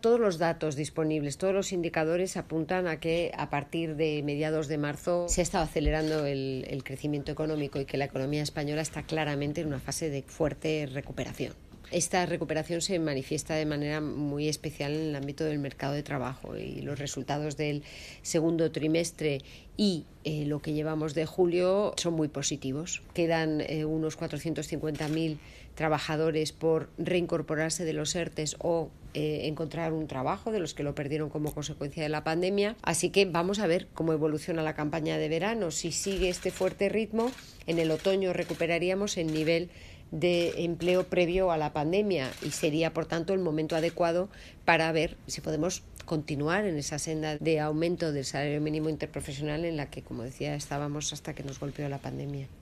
todos los datos disponibles, todos los indicadores apuntan a que a partir de mediados de marzo se ha estado acelerando el, el crecimiento económico y que la economía española está claramente en una fase de fuerte recuperación. Esta recuperación se manifiesta de manera muy especial en el ámbito del mercado de trabajo y los resultados del segundo trimestre y eh, lo que llevamos de julio son muy positivos. Quedan eh, unos 450.000 trabajadores por reincorporarse de los ERTES o eh, encontrar un trabajo de los que lo perdieron como consecuencia de la pandemia. Así que vamos a ver cómo evoluciona la campaña de verano. Si sigue este fuerte ritmo, en el otoño recuperaríamos el nivel de empleo previo a la pandemia y sería, por tanto, el momento adecuado para ver si podemos continuar en esa senda de aumento del salario mínimo interprofesional en la que, como decía, estábamos hasta que nos golpeó la pandemia.